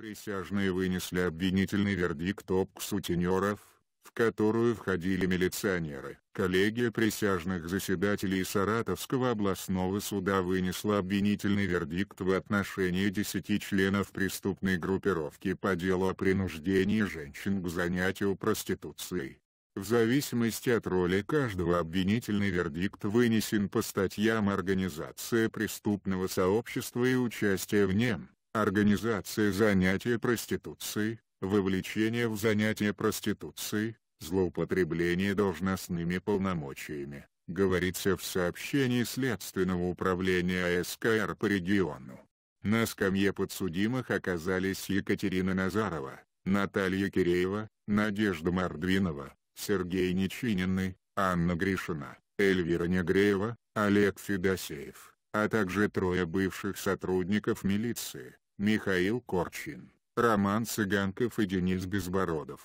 Присяжные вынесли обвинительный вердикт об сутенеров, в которую входили милиционеры. Коллегия присяжных заседателей Саратовского областного суда вынесла обвинительный вердикт в отношении 10 членов преступной группировки по делу о принуждении женщин к занятию проституцией. В зависимости от роли каждого обвинительный вердикт вынесен по статьям организация преступного сообщества и участие в нем. Организация занятия проституцией, вовлечение в занятие проституцией, злоупотребление должностными полномочиями, говорится в сообщении Следственного управления а СКР по региону. На скамье подсудимых оказались Екатерина Назарова, Наталья Киреева, Надежда Мордвинова, Сергей Нечиненный, Анна Гришина, Эльвира Негреева, Олег Федосеев а также трое бывших сотрудников милиции – Михаил Корчин, Роман Цыганков и Денис Безбородов.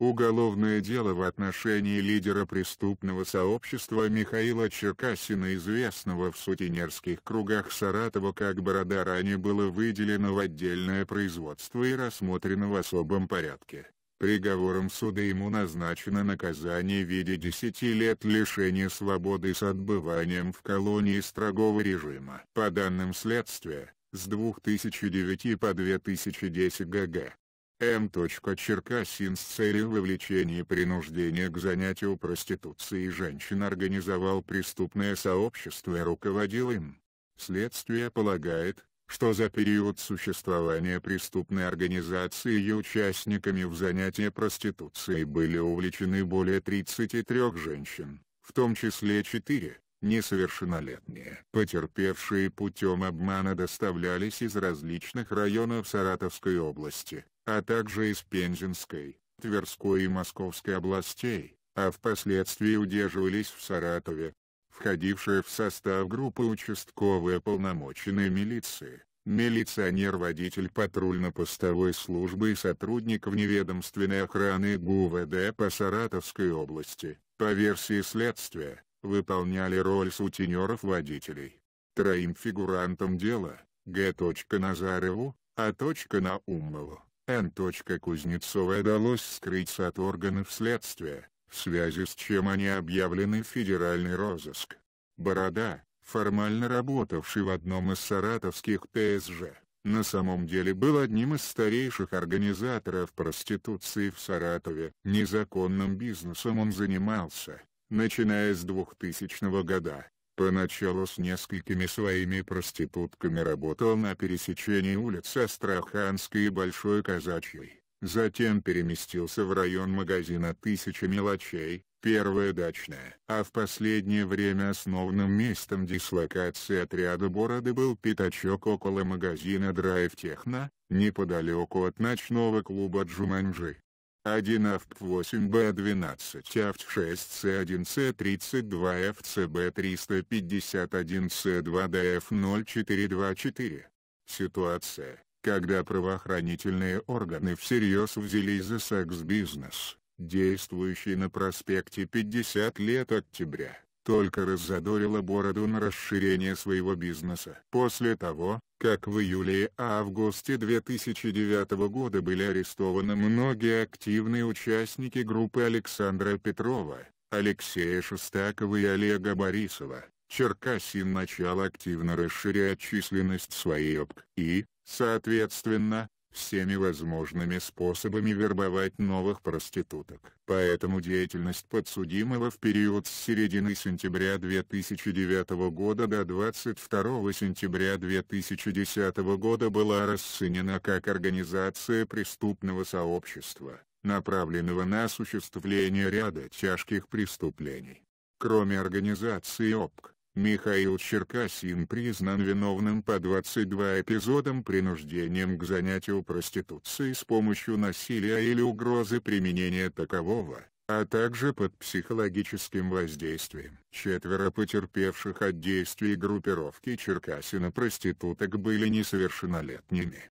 Уголовное дело в отношении лидера преступного сообщества Михаила Черкасина, известного в сутенерских кругах Саратова как Борода, ранее было выделено в отдельное производство и рассмотрено в особом порядке. Приговором суда ему назначено наказание в виде 10 лет лишения свободы с отбыванием в колонии строгого режима. По данным следствия, с 2009 по 2010 ГГ. М. Черкасин с целью вовлечения и принуждения к занятию проституцией женщин организовал преступное сообщество и руководил им. Следствие полагает, что за период существования преступной организации ее участниками в занятии проституцией были увлечены более 33 женщин, в том числе 4 несовершеннолетние. Потерпевшие путем обмана доставлялись из различных районов Саратовской области, а также из Пензенской, Тверской и Московской областей, а впоследствии удерживались в Саратове, входившая в состав группы участковой ополномоченной милиции, милиционер-водитель патрульно-постовой службы и сотрудник вневедомственной охраны ГУВД по Саратовской области, по версии следствия, выполняли роль сутенеров-водителей. Троим фигурантам дела, Г. Назареву, А. Наумову, Н. Кузнецова удалось скрыться от органов следствия, в связи с чем они объявлены в федеральный розыск. Борода, формально работавший в одном из саратовских ТСЖ, на самом деле был одним из старейших организаторов проституции в Саратове. Незаконным бизнесом он занимался, начиная с 2000 года. Поначалу с несколькими своими проститутками работал на пересечении улиц Астраханской и Большой Казачьей. Затем переместился в район магазина «Тысяча мелочей», первая дачная. А в последнее время основным местом дислокации отряда Бороды был пятачок около магазина «Драйв Техно», неподалеку от ночного клуба «Джуманджи». 1 АФП-8 Б-12 АФТ-6 С1 С-32 ФЦБ-351 С2 ДФ-0424. Ситуация, когда правоохранительные органы всерьез взялись за секс-бизнес, действующий на проспекте 50 лет октября, только раззадорила бороду на расширение своего бизнеса. После того, как в июле и августе 2009 года были арестованы многие активные участники группы Александра Петрова, Алексея Шестакова и Олега Борисова, Черкасин начал активно расширять численность своей ОПК и, Соответственно, всеми возможными способами вербовать новых проституток. Поэтому деятельность подсудимого в период с середины сентября 2009 года до 22 сентября 2010 года была расценена как организация преступного сообщества, направленного на осуществление ряда тяжких преступлений. Кроме организации ОПК, Михаил Черкасин признан виновным по 22 эпизодам принуждением к занятию проституцией с помощью насилия или угрозы применения такового, а также под психологическим воздействием. Четверо потерпевших от действий группировки Черкасина проституток были несовершеннолетними.